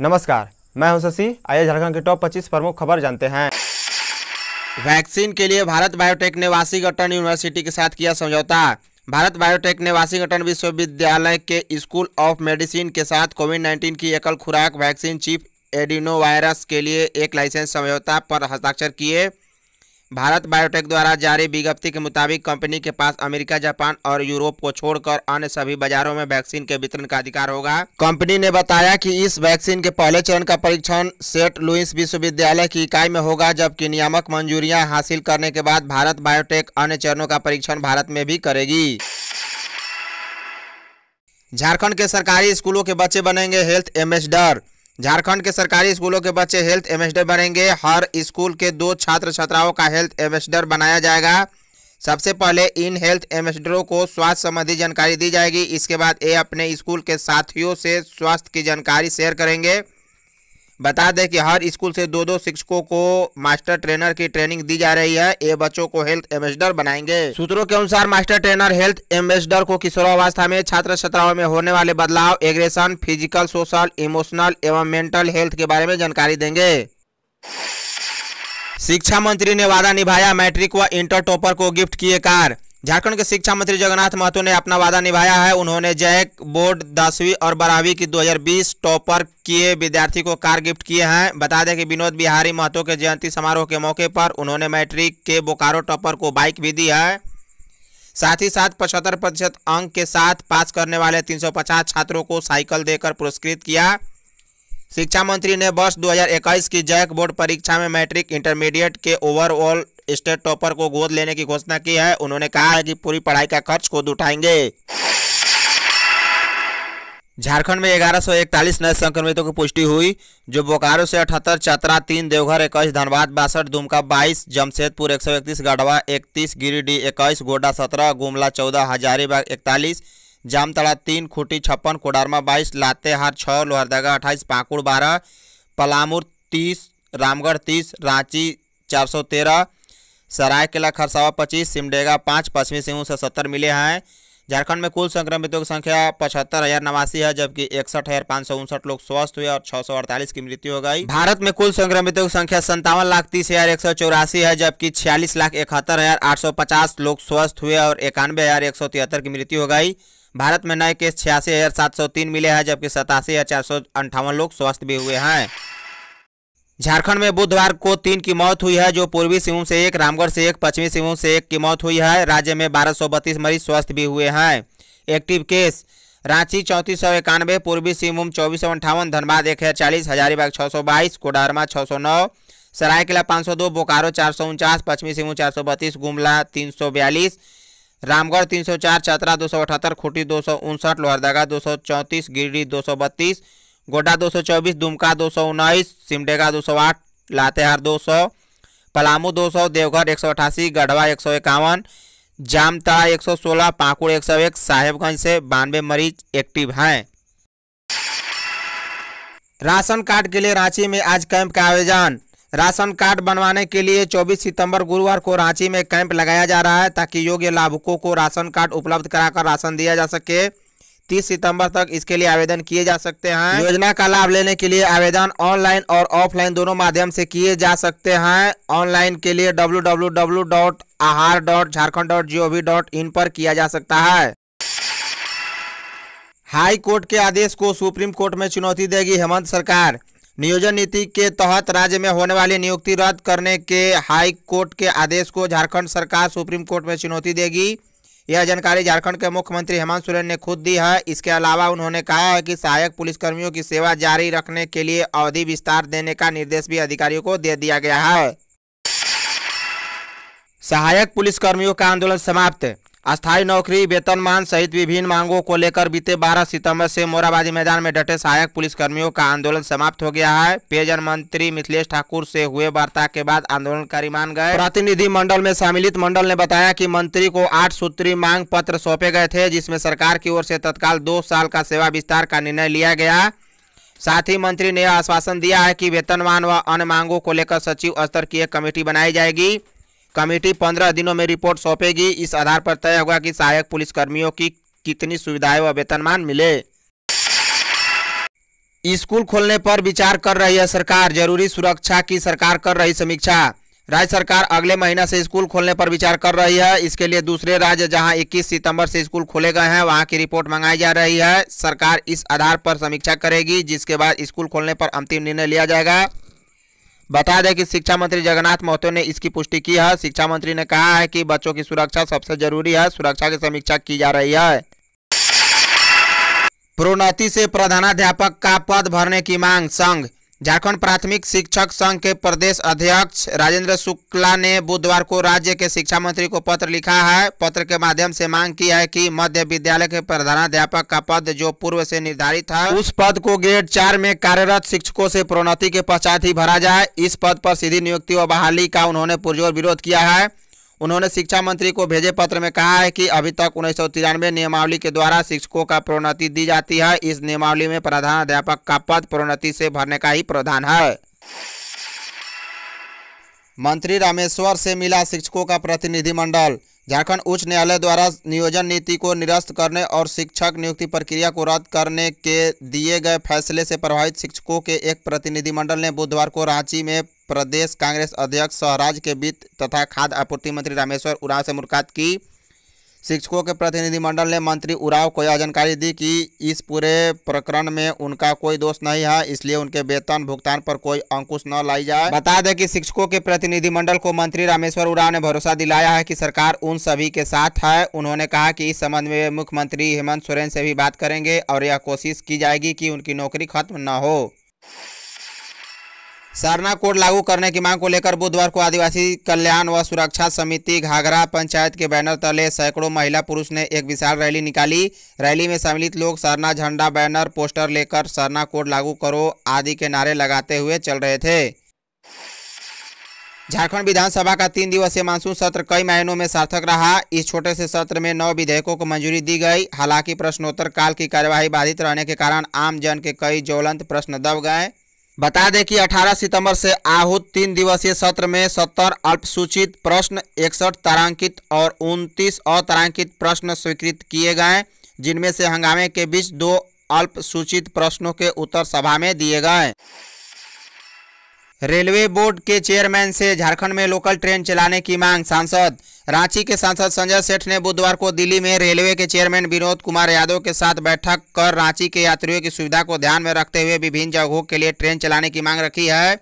नमस्कार मैं हूं शशि आइए झारखंड के टॉप 25 प्रमुख खबर जानते हैं वैक्सीन के लिए भारत बायोटेक ने वाशिंगटन यूनिवर्सिटी के साथ किया समझौता भारत बायोटेक ने वाशिंगटन विश्वविद्यालय के स्कूल ऑफ मेडिसिन के साथ कोविड 19 की एकल खुराक वैक्सीन एडिनो एडिनोवायरस के लिए एक लाइसेंस समझौता पर हस्ताक्षर किए भारत बायोटेक द्वारा जारी विज्ञप्ति के मुताबिक कंपनी के पास अमेरिका जापान और यूरोप को छोड़कर अन्य सभी बाजारों में वैक्सीन के वितरण का अधिकार होगा कंपनी ने बताया कि इस वैक्सीन के पहले चरण का परीक्षण सेंट लुइस विश्वविद्यालय की इकाई में होगा जबकि नियामक मंजूरियां हासिल करने के बाद भारत बायोटेक अन्य चरणों का परीक्षण भारत में भी करेगी झारखंड के सरकारी स्कूलों के बच्चे बनेंगे हेल्थ एम्बेसडर झारखंड के सरकारी स्कूलों के बच्चे हेल्थ एम्बेसडर बनेंगे हर स्कूल के दो छात्र छात्राओं का हेल्थ एम्बेसडर बनाया जाएगा सबसे पहले इन हेल्थ एम्बेसडरों को स्वास्थ्य संबंधी जानकारी दी जाएगी इसके बाद ये अपने स्कूल के साथियों से स्वास्थ्य की जानकारी शेयर करेंगे बता दें कि हर स्कूल से दो दो शिक्षकों को मास्टर ट्रेनर की ट्रेनिंग दी जा रही है ये बच्चों को हेल्थ एम्बेसडर बनाएंगे सूत्रों के अनुसार मास्टर ट्रेनर हेल्थ एम्बेसडर को किशोरावस्था में छात्र छात्राओं में होने वाले बदलाव एग्रेशन फिजिकल सोशल इमोशनल एवं मेंटल हेल्थ के बारे में जानकारी देंगे शिक्षा मंत्री ने वादा निभाया मैट्रिक व इंटर टॉपर को गिफ्ट किए कार झारखंड के शिक्षा मंत्री जगन्नाथ महतो ने अपना वादा निभाया है उन्होंने जैक बोर्ड दसवीं और बारहवीं की 2020 टॉपर किए विद्यार्थी को कार गिफ्ट किए हैं बता दें कि विनोद बिहारी महतो के जयंती समारोह के मौके पर उन्होंने मैट्रिक के बोकारो टॉपर को बाइक भी दी है साथ ही साथ पचहत्तर प्रतिशत अंक के साथ पास करने वाले तीन छात्रों को साइकिल देकर पुरस्कृत किया शिक्षा मंत्री ने वर्ष दो की जैक बोर्ड परीक्षा में मैट्रिक इंटरमीडिएट के ओवरऑल स्टेट टॉपर को गोद लेने की घोषणा की है उन्होंने कहा है कि पूरी पढ़ाई का खर्च खुद उठाएंगे झारखंड में ग्यारह नए संक्रमितों की पुष्टि हुई जो बोकारो से अठहत्तर चतरा तीन देवघर इक्कीस धनबाद बासठ दुमका बाईस जमशेदपुर एक सौ इकतीस गढ़वा इकतीस गिरिडीह इक्कीस गोड्डा सत्रह गुमला चौदह हजारीबाग इकतालीस जामतड़ा तीन खूटी छप्पन कोडारमा बाईस लातेहार छः लोहरदगा अट्ठाईस पाकुड़ बारह पलामू तीस रामगढ़ तीस रांची चार सौ तेरह सरायकेला खरसावा पच्चीस सिमडेगा पाँच पश्चिमी सिंहभूम से सत्तर मिले हैं झारखंड में कुल संक्रमितों की संख्या पचहत्तर हजार नवासी है जबकि इकसठ हजार पाँच सौ उनसठ लोग स्वस्थ हुए और छह सौ अड़तालीस की मृत्यु हो गई भारत में कुल संक्रमितों की संख्या संतावन लाख तीस हजार एक सौ चौरासी है जबकि छियालीस लाख इकहत्तर हजार आठ सौ पचास लोग स्वस्थ हुए और इक्यानवे हजार एक सौ तिहत्तर की मृत्यु हो गई भारत में नए केस छियासी हजार सात सौ तीन मिले हैं जबकि सतासी हजार चार सौ अंठावन लोग स्वस्थ भी हुए हैं झारखंड में बुधवार को तीन की मौत हुई है जो पूर्वी सिंहभूम से एक रामगढ़ से एक पश्चिमी सिंहभूम से एक की मौत हुई है राज्य में बारह मरीज स्वस्थ भी हुए हैं एक्टिव केस रांची चौंतीस सौ इक्यानवे पूर्वी सिंहभूम चौबीस सौ अंठावन धनबाद एक हज़ार चालीस हजारीबाग छः सौ बाईस कोडारमा छः सौ नौ सरायकेला पाँच सौ दो बोकारो चार सौ उनचास पश्चिमी सिंहभूम चार सौ बत्तीस गुमला तीन सौ बयालीस रामगढ़ तीन सौ चार चतरा दो सौ अठहत्तर खूटी दो सौ उनसठ लोहरदगा दो सौ चौंतीस गिरडीह दो सौ बत्तीस गोड्डा 224 दुमका उन्नीस सिमडेगा 208 लातेहार 200 पलामू 200 देवघर एक गढ़वा एक सौ 116 पाकुड़ 101 साहेबगंज से बानवे मरीज एक्टिव हैं राशन कार्ड के लिए रांची में आज कैंप का आयोजन राशन कार्ड बनवाने के लिए 24 सितंबर गुरुवार को रांची में कैंप लगाया जा रहा है ताकि योग्य लाभुकों को राशन कार्ड उपलब्ध कराकर राशन दिया जा सके 30 सितंबर तक इसके लिए आवेदन किए जा सकते हैं योजना का लाभ लेने के लिए आवेदन ऑनलाइन और ऑफलाइन दोनों माध्यम से किए जा सकते हैं ऑनलाइन के लिए डब्ल्यू पर किया जा सकता है हाई कोर्ट के आदेश को सुप्रीम कोर्ट में चुनौती देगी हेमंत सरकार नियोजन नीति के तहत राज्य में होने वाली नियुक्ति रद्द करने के हाई कोर्ट के आदेश को झारखंड सरकार सुप्रीम कोर्ट में चुनौती देगी यह जानकारी झारखंड के मुख्यमंत्री हेमंत सोरेन ने खुद दी है इसके अलावा उन्होंने कहा है कि सहायक पुलिसकर्मियों की सेवा जारी रखने के लिए अवधि विस्तार देने का निर्देश भी अधिकारियों को दे दिया गया है सहायक पुलिसकर्मियों का आंदोलन समाप्त अस्थायी नौकरी वेतनमान सहित विभिन्न मांगों को लेकर बीते 12 सितंबर से मोराबादी मैदान में डटे सहायक पुलिसकर्मियों का आंदोलन समाप्त हो गया है पेयजल मंत्री मिथिलेश ठाकुर से हुए वार्ता के बाद आंदोलनकारी मान गए प्रतिनिधि मंडल में सम्मिलित मंडल ने बताया कि मंत्री को आठ सूत्री मांग पत्र सौंपे गए थे जिसमें सरकार की ओर से तत्काल दो साल का सेवा विस्तार का निर्णय लिया गया साथ ही मंत्री ने आश्वासन दिया है कि वेतनमान व अन्य मांगों को लेकर सचिव स्तर की एक कमेटी बनाई जाएगी कमेटी पंद्रह दिनों में रिपोर्ट सौंपेगी इस आधार पर तय होगा कि सहायक पुलिस कर्मियों की कितनी सुविधाएं व वेतनमान मिले स्कूल खोलने पर विचार कर रही है सरकार जरूरी सुरक्षा की सरकार कर रही समीक्षा राज्य सरकार अगले महीना से स्कूल खोलने पर विचार कर रही है इसके लिए दूसरे राज्य जहां 21 सितंबर से स्कूल खोले गए हैं वहां की रिपोर्ट मंगाई जा रही है सरकार इस आधार पर समीक्षा करेगी जिसके बाद स्कूल खोलने पर अंतिम निर्णय लिया जाएगा बता दें कि शिक्षा मंत्री जगन्नाथ महतो ने इसकी पुष्टि की है शिक्षा मंत्री ने कहा है कि बच्चों की सुरक्षा सबसे जरूरी है सुरक्षा की समीक्षा की जा रही है प्रोन्नति से प्रधानाध्यापक का पद भरने की मांग संघ झारखंड प्राथमिक शिक्षक संघ के प्रदेश अध्यक्ष राजेंद्र शुक्ला ने बुधवार को राज्य के शिक्षा मंत्री को पत्र लिखा है पत्र के माध्यम से मांग की है कि मध्य विद्यालय के प्रधानाध्यापक का पद जो पूर्व से निर्धारित है उस पद को ग्रेड चार में कार्यरत शिक्षकों से प्रोन्नति के पश्चात ही भरा जाए इस पद पर सीधी नियुक्ति व बहाली का उन्होंने पुरजोर विरोध किया है उन्होंने शिक्षा मंत्री को भेजे पत्र में कहा है कि अभी तक उन्नीस नियमावली के द्वारा शिक्षकों का प्रोन्नति दी जाती है इस नियमावली में प्रधानाध्यापक का पद प्रोन्नति से भरने का ही प्रावधान है मंत्री रामेश्वर से मिला शिक्षकों का प्रतिनिधिमंडल झारखंड उच्च न्यायालय द्वारा नियोजन नीति को निरस्त करने और शिक्षक नियुक्ति प्रक्रिया को रद्द करने के दिए गए फैसले से प्रभावित शिक्षकों के एक प्रतिनिधिमंडल ने बुधवार को रांची में प्रदेश कांग्रेस अध्यक्ष सहराज के वित्त तथा खाद्य आपूर्ति मंत्री रामेश्वर उरांव से मुलाकात की शिक्षकों के प्रतिनिधिमंडल ने मंत्री उराव को यह जानकारी दी कि इस पूरे प्रकरण में उनका कोई दोष नहीं है इसलिए उनके वेतन भुगतान पर कोई अंकुश न लाई जाए बता दें कि शिक्षकों के प्रतिनिधिमंडल को मंत्री रामेश्वर उराव ने भरोसा दिलाया है कि सरकार उन सभी के साथ है उन्होंने कहा कि इस संबंध में मुख्यमंत्री हेमंत सोरेन से भी बात करेंगे और यह कोशिश की जाएगी की उनकी नौकरी खत्म न हो सरना कोड लागू करने की मांग को लेकर बुधवार को आदिवासी कल्याण व सुरक्षा समिति घाघरा पंचायत के बैनर तले सैकड़ों महिला पुरुष ने एक विशाल रैली निकाली रैली में सम्मिलित लोग सरना झंडा बैनर पोस्टर लेकर सरना कोड लागू करो आदि के नारे लगाते हुए चल रहे थे झारखंड विधानसभा का तीन दिवसीय मानसून सत्र कई महीनों में सार्थक रहा इस छोटे से सत्र में नौ विधेयकों को मंजूरी दी गई हालांकि प्रश्नोत्तर काल की कार्यवाही बाधित रहने के कारण आम जन के कई ज्वलंत प्रश्न दब गए बता दें कि 18 सितंबर से आहूत तीन दिवसीय सत्र में 70 अल्पसूचित प्रश्न इकसठ तारांकित और 29 अतारांकित प्रश्न स्वीकृत किए गए जिनमें से हंगामे के बीच दो अल्पसूचित प्रश्नों के उत्तर सभा में दिए गए रेलवे बोर्ड के चेयरमैन से झारखंड में लोकल ट्रेन चलाने की मांग सांसद रांची के सांसद संजय सेठ ने बुधवार को दिल्ली में रेलवे के चेयरमैन विनोद कुमार यादव के साथ बैठक कर रांची के यात्रियों की सुविधा को ध्यान में रखते हुए विभिन्न जगहों के लिए ट्रेन चलाने की मांग रखी है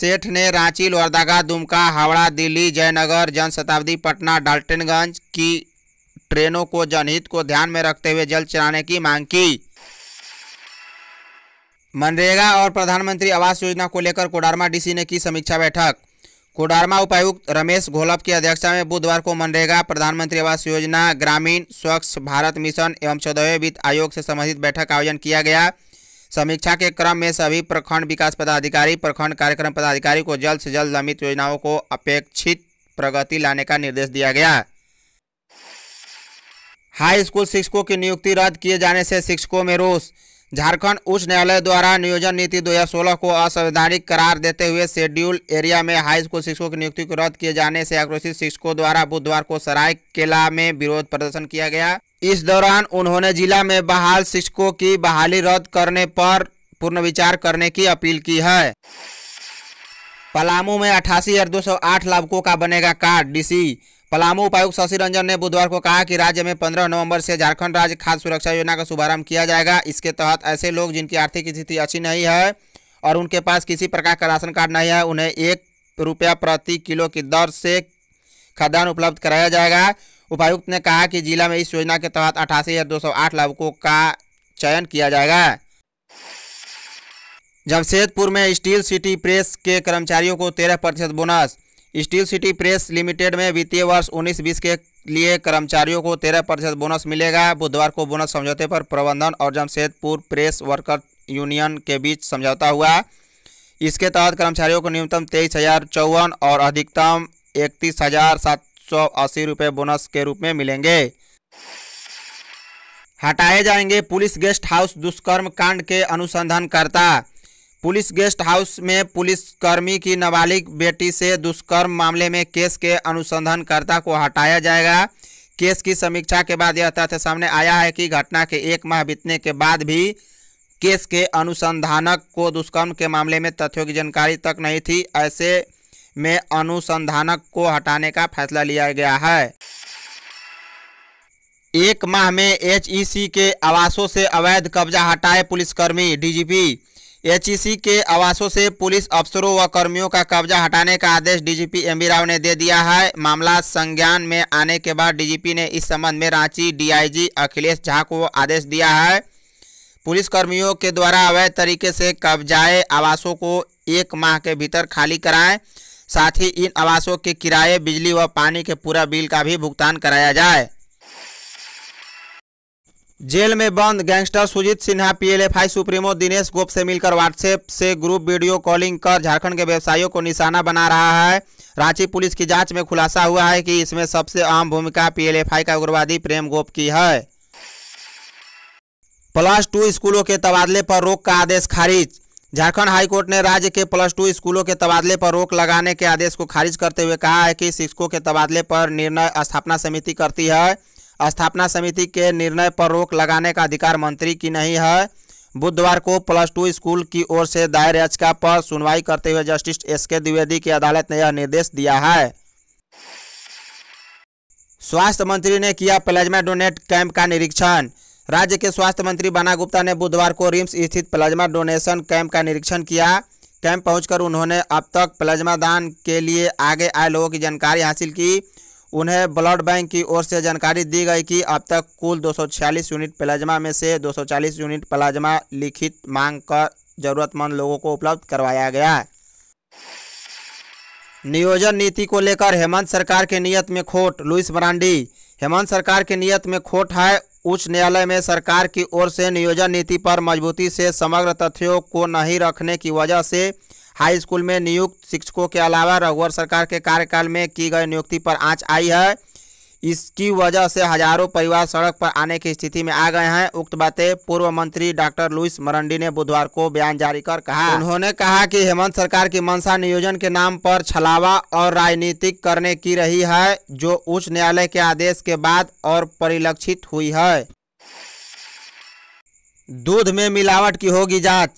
सेठ ने रांची लोहरदागा दुमका हावड़ा दिल्ली जयनगर जनशताब्दी पटना डाल्टनगंज की ट्रेनों को जनहित को ध्यान में रखते हुए जल्द चलाने की मांग की मनरेगा और प्रधानमंत्री आवास योजना को लेकर कोडारमा डीसी ने की समीक्षा बैठक कोडारमा उपायुक्त रमेश घोलप की अध्यक्षता में बुधवार को मनरेगा प्रधानमंत्री आवास योजना ग्रामीण स्वच्छ भारत मिशन एवं चौदहवें वित्त आयोग से संबंधित बैठक का आयोजन किया गया समीक्षा के क्रम में सभी प्रखंड विकास पदाधिकारी प्रखंड कार्यक्रम पदाधिकारी को जल्द से जल्द लंबित योजनाओं को अपेक्षित प्रगति लाने का निर्देश दिया गया हाई स्कूल शिक्षकों की नियुक्ति रद्द किए जाने से शिक्षकों में रोष झारखंड उच्च न्यायालय द्वारा नियोजन नीति 2016 को असंवैधानिक करार देते हुए शेड्यूल एरिया में हाई स्कूल शिक्षकों की नियुक्ति को रद्द किए जाने से आक्रोशित शिक्षकों द्वारा बुधवार को सराय केला में विरोध प्रदर्शन किया गया इस दौरान उन्होंने जिला में बहाल शिक्षकों की बहाली रद्द करने पर पूर्ण विचार करने की अपील की है पलामू में अठासी हजार दो लाभुकों का बनेगा कार्ड डीसी पलामू उपायुक्त शशि रंजन ने बुधवार को कहा कि राज्य में 15 नवंबर से झारखंड राज्य खाद्य सुरक्षा योजना का शुभारंभ किया जाएगा इसके तहत ऐसे लोग जिनकी आर्थिक स्थिति अच्छी नहीं है और उनके पास किसी प्रकार का राशन कार्ड नहीं है उन्हें एक रुपया प्रति किलो की दर से खाद्यान्न उपलब्ध कराया जाएगा उपायुक्त ने कहा कि जिला में इस योजना के तहत अठासी हजार दो लाभुकों का चयन किया जाएगा जमशेदपुर में स्टील सिटी प्रेस के कर्मचारियों को तेरह प्रतिशत bonus steel city press limited में वित्तीय वर्ष उन्नीस बीस के लिए कर्मचारियों को 13 प्रतिशत बोनस मिलेगा बुधवार को बोनस समझौते पर प्रबंधन और जमशेदपुर प्रेस वर्कर यूनियन के बीच समझौता हुआ इसके तहत कर्मचारियों को न्यूनतम तेईस हज़ार चौवन और अधिकतम इकतीस हज़ार सात सौ अस्सी रुपये बोनस के रूप में मिलेंगे हटाए जाएंगे पुलिस गेस्ट हाउस दुष्कर्म कांड के अनुसंधानकर्ता पुलिस गेस्ट हाउस में पुलिसकर्मी की नाबालिग बेटी से दुष्कर्म मामले में केस के अनुसंधानकर्ता को हटाया जाएगा केस की समीक्षा के बाद यह तथ्य सामने आया है कि घटना के एक माह बीतने के बाद भी केस के अनुसंधानक को दुष्कर्म के मामले में तथ्यों की जानकारी तक नहीं थी ऐसे में अनुसंधानक को हटाने का फैसला लिया गया है एक माह में एचईसी के आवासों से अवैध कब्जा हटाए पुलिसकर्मी डीजीपी एचईसी के आवासों से पुलिस अफसरों व कर्मियों का कब्जा हटाने का आदेश डीजीपी एमबी राव ने दे दिया है मामला संज्ञान में आने के बाद डीजीपी ने इस संबंध में रांची डीआईजी अखिलेश झा को आदेश दिया है पुलिस कर्मियों के द्वारा अवैध तरीके से कब्जाए आवासों को एक माह के भीतर खाली कराएं साथ ही इन आवासों के किराए बिजली व पानी के पूरा बिल का भी भुगतान कराया जाए जेल में बंद gangster Sujit Sinha PLFI supremo Dinesh Gop से मिलकर व्हाट्सएप से ग्रुप वीडियो कॉलिंग कर झारखंड के व्यवसायियों को निशाना बना रहा है रांची पुलिस की जांच में खुलासा हुआ है कि इसमें सबसे अहम भूमिका पीएलएफआई का उग्रवादी प्रेम गोप की है प्लस टू स्कूलों के तबादले पर रोक का आदेश खारिज झारखंड हाईकोर्ट ने राज्य के प्लस टू स्कूलों के तबादले पर रोक लगाने के आदेश को खारिज करते हुए कहा है कि शिक्षकों के तबादले पर निर्णय स्थापना समिति करती है स्थापना समिति के निर्णय पर रोक लगाने का अधिकार मंत्री की नहीं है बुधवार को प्लस टू स्कूल की ओर से दायर याचिका पर सुनवाई करते हुए जस्टिस एस के द्विवेदी की अदालत ने यह निर्देश दिया है स्वास्थ्य मंत्री ने किया प्लाज्मा डोनेट कैंप का निरीक्षण राज्य के स्वास्थ्य मंत्री बना गुप्ता ने बुधवार को रिम्स स्थित प्लाज्मा डोनेशन कैंप का निरीक्षण किया कैंप पहुंचकर उन्होंने अब तक प्लाज्मा दान के लिए आगे आए लोगों की जानकारी हासिल की उन्हें ब्लड बैंक की ओर से जानकारी दी गई कि अब तक कुल 246 यूनिट प्लाज्मा में से 240 यूनिट प्लाज्मा लिखित मांग कर जरूरतमंद लोगों को उपलब्ध करवाया गया नियोजन नीति को लेकर हेमंत सरकार के नियत में खोट लुइस ब्रांडी हेमंत सरकार के नियत में खोट है उच्च न्यायालय में सरकार की ओर से नियोजन नीति पर मजबूती से समग्र तथ्यों को नहीं रखने की वजह से हाई स्कूल में नियुक्त शिक्षकों के अलावा रघुवर सरकार के कार्यकाल में की गई नियुक्ति पर आँच आई है इसकी वजह से हजारों परिवार सड़क पर आने की स्थिति में आ गए हैं उक्त बातें पूर्व मंत्री डॉक्टर लुइस मरंडी ने बुधवार को बयान जारी कर कहा उन्होंने कहा कि हेमंत सरकार की मनसा नियोजन के नाम पर छलावा और राजनीतिक करने की रही है जो उच्च न्यायालय के आदेश के बाद और परिलक्षित हुई है दूध में मिलावट की होगी जाँच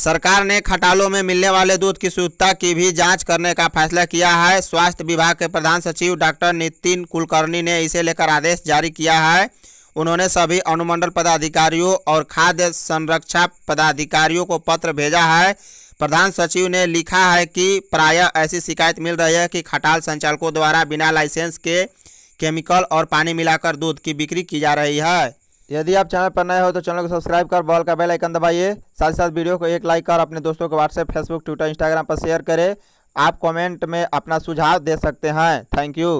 सरकार ने खटालों में मिलने वाले दूध की शुद्धता की भी जांच करने का फैसला किया है स्वास्थ्य विभाग के प्रधान सचिव डॉक्टर नितिन कुलकर्णी ने इसे लेकर आदेश जारी किया है उन्होंने सभी अनुमंडल पदाधिकारियों और खाद्य संरक्षा पदाधिकारियों को पत्र भेजा है प्रधान सचिव ने लिखा है कि प्रायः ऐसी शिकायत मिल रही है कि खटाल संचालकों द्वारा बिना लाइसेंस के केमिकल और पानी मिलाकर दूध की बिक्री की जा रही है यदि आप चैनल पर नए हो तो चैनल को सब्सक्राइब कर बॉल का बेल आइकन दबाइए साथ ही साथ वीडियो को एक लाइक कर अपने दोस्तों को व्हाट्सएप फेसबुक ट्विटर इंस्टाग्राम पर शेयर करें आप कमेंट में अपना सुझाव दे सकते हैं थैंक यू